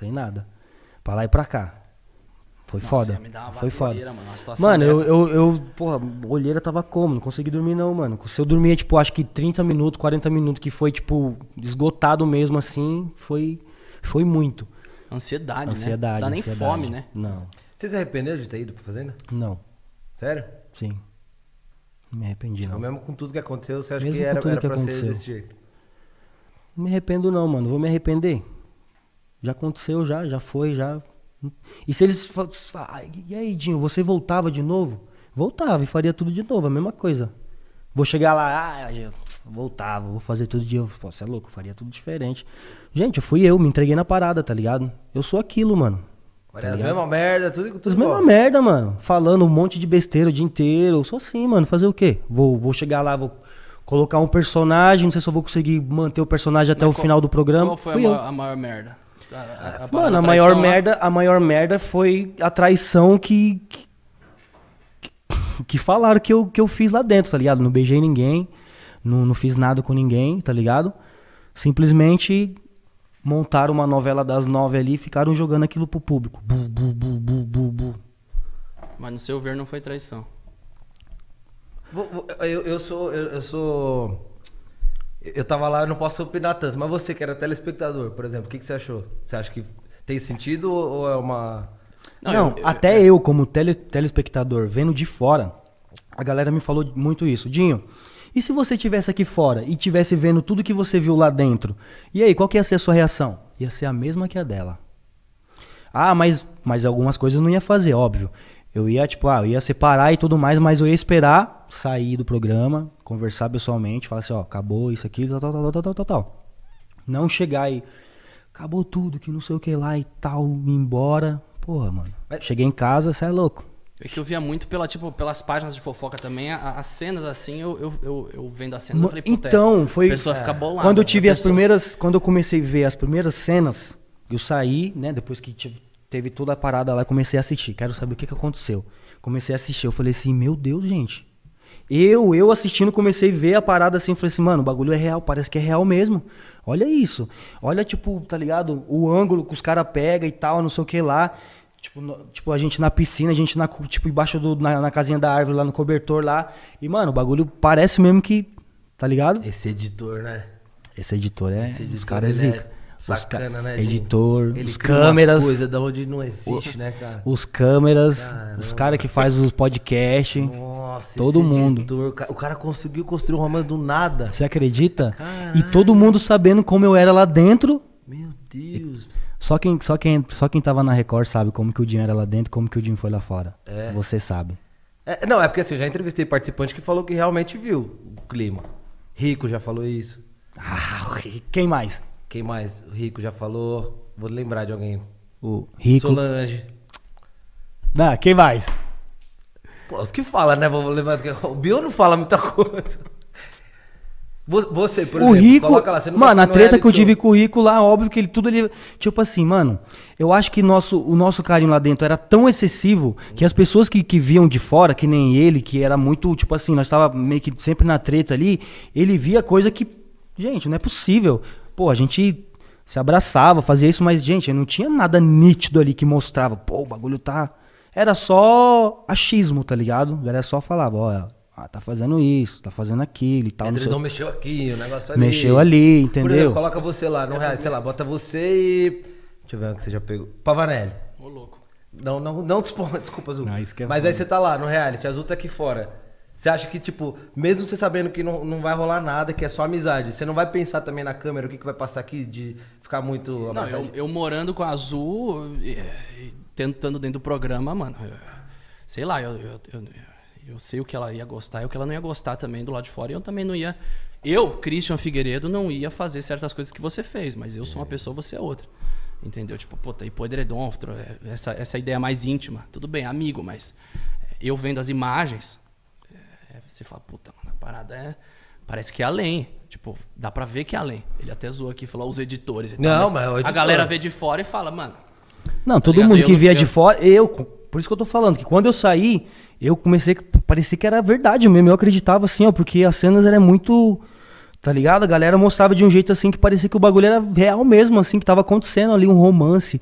sem nada. Pra lá e pra cá. Foi Nossa, foda. Foi foda. Mano, mano eu, eu, eu, porra, olheira tava como? Não consegui dormir, não, mano. Se eu dormia, tipo, acho que 30 minutos, 40 minutos, que foi, tipo, esgotado mesmo assim, foi, foi muito. Ansiedade, né? ansiedade né? Dá nem fome, né? Não. Você se arrependeu de ter ido pra fazenda? Não. Sério? Sim. Não me arrependi, tipo, não. Mesmo com tudo que aconteceu, você acha mesmo que era, era que pra aconteceu. ser desse jeito? Não me arrependo, não, mano. Vou me arrepender. Já aconteceu, já, já foi, já. E se eles falam, ah, e aí, Dinho, você voltava de novo? Voltava e faria tudo de novo, a mesma coisa. Vou chegar lá, ah, voltava, vou fazer tudo de novo. Pô, você é louco, faria tudo diferente. Gente, eu fui eu, me entreguei na parada, tá ligado? Eu sou aquilo, mano. tá as mesmas merda, tudo, tudo As mesmas merda, mano. Falando um monte de besteira o dia inteiro. Eu sou assim, mano. Fazer o quê? Vou, vou chegar lá, vou colocar um personagem, não sei se eu vou conseguir manter o personagem até Mas o qual, final do programa. Qual foi a, ma a maior merda? A, a Mano, a maior, merda, a maior merda foi a traição que, que, que, falaram que eu, que eu fiz lá dentro, tá ligado? Não beijei ninguém, não, não fiz nada com ninguém, tá ligado? Simplesmente montaram uma novela das nove ali e ficaram jogando aquilo pro público. Bu, bu, bu, bu, bu, bu. Mas no seu ver não foi traição. Eu, eu sou. Eu, eu sou eu tava lá, eu não posso opinar tanto, mas você que era telespectador, por exemplo, o que, que você achou? Você acha que tem sentido ou é uma. Não, não eu, até eu, é. eu como tele, telespectador, vendo de fora, a galera me falou muito isso. Dinho, e se você estivesse aqui fora e estivesse vendo tudo que você viu lá dentro? E aí, qual que ia ser a sua reação? Ia ser a mesma que a dela. Ah, mas, mas algumas coisas eu não ia fazer, óbvio. Eu ia, tipo, ah, eu ia separar e tudo mais, mas eu ia esperar sair do programa, conversar pessoalmente, falar assim, ó, acabou isso aqui, tal, tal, tal, tal, tal, tal, tal. Não chegar e acabou tudo, que não sei o que lá e tal, me embora. Porra, mano. É. Cheguei em casa, você é louco. É que eu via muito pela, tipo, pelas páginas de fofoca também, as cenas assim, eu, eu, eu, eu vendo as cenas, eu falei, é, Então, foi... A pessoa é, fica bolada. Quando eu tive né, as primeiras... Quando eu comecei a ver as primeiras cenas, eu saí, né, depois que tive, teve toda a parada lá, comecei a assistir. Quero saber o que, que aconteceu. Comecei a assistir, eu falei assim, meu Deus, gente, eu, eu assistindo, comecei a ver a parada assim, falei assim, mano, o bagulho é real, parece que é real mesmo. Olha isso. Olha, tipo, tá ligado? O ângulo que os caras pegam e tal, não sei o que lá. Tipo, no, tipo, a gente na piscina, a gente na, tipo, embaixo do, na, na, casinha da árvore, lá no cobertor lá. E, mano, o bagulho parece mesmo que. Tá ligado? Esse editor, né? Esse editor é. Esse editor, os caras é zica. Sacana, né? Editor, ele os câmeras. Coisa da onde não existe, o, né, cara? Os câmeras, Caramba. os caras que faz os podcasts. Nossa. Nossa, todo mundo. Editor, o cara conseguiu construir um romance do nada. Você acredita? Caralho. E todo mundo sabendo como eu era lá dentro. Meu Deus. Só quem, só quem, só quem tava na Record sabe como que o Dinho era lá dentro, como que o Dinho foi lá fora. É. Você sabe. É, não, é porque assim, eu já entrevistei participante que falou que realmente viu o clima. Rico já falou isso. Ah, quem mais? Quem mais? O Rico já falou. Vou lembrar de alguém. O Rico. Solange. Não, ah, quem mais? Pô, os que fala, né? Vou levantar. O Bill não fala muita coisa. Você, por o exemplo, Rico, lá, mano, a treta que eu tive com o Rico lá, óbvio que ele tudo ele, tipo assim, mano, eu acho que nosso, o nosso carinho lá dentro era tão excessivo que as pessoas que, que viam de fora, que nem ele, que era muito, tipo assim, nós tava meio que sempre na treta ali, ele via coisa que, gente, não é possível. Pô, a gente se abraçava, fazia isso, mas gente, não tinha nada nítido ali que mostrava, pô, o bagulho tá era só achismo, tá ligado? A galera só falava, ó, ah, tá fazendo isso, tá fazendo aquilo e tal. Pedro mexeu aqui, o negócio ali. Mexeu ali, entendeu? Por exemplo, coloca você lá, não real, sei lá, bota você e. Deixa eu ver o que você já pegou. Pavanelli. Ô, louco. Não, não, não, desculpa, desculpa Azul. Não, é Mas aí você tá lá no reality, Azul tá aqui fora. Você acha que, tipo, mesmo você sabendo que não, não vai rolar nada, que é só amizade, você não vai pensar também na câmera o que, que vai passar aqui de ficar muito. Não, eu, eu, morando com a Azul, e, e, tentando dentro do programa, mano. Eu, sei lá, eu, eu, eu, eu sei o que ela ia gostar e o que ela não ia gostar também do lado de fora. E eu também não ia. Eu, Christian Figueiredo, não ia fazer certas coisas que você fez, mas eu sou uma é. pessoa, você é outra. Entendeu? Tipo, pô, tá hipodredon, é, essa, essa ideia mais íntima. Tudo bem, amigo, mas eu vendo as imagens você fala, puta, mano, a parada é. Parece que é além. Tipo, dá pra ver que é além. Ele até zoou aqui, falou os editores. não, mas, mas é editor... a galera vê de fora e fala, mano. Não, tá todo tá mundo que via eu... de fora, eu, por isso que eu tô falando, que quando eu saí, eu comecei, parecia que era verdade mesmo, eu acreditava assim, ó, porque as cenas eram muito, tá ligado? A galera mostrava de um jeito assim que parecia que o bagulho era real mesmo, assim, que tava acontecendo ali, um romance,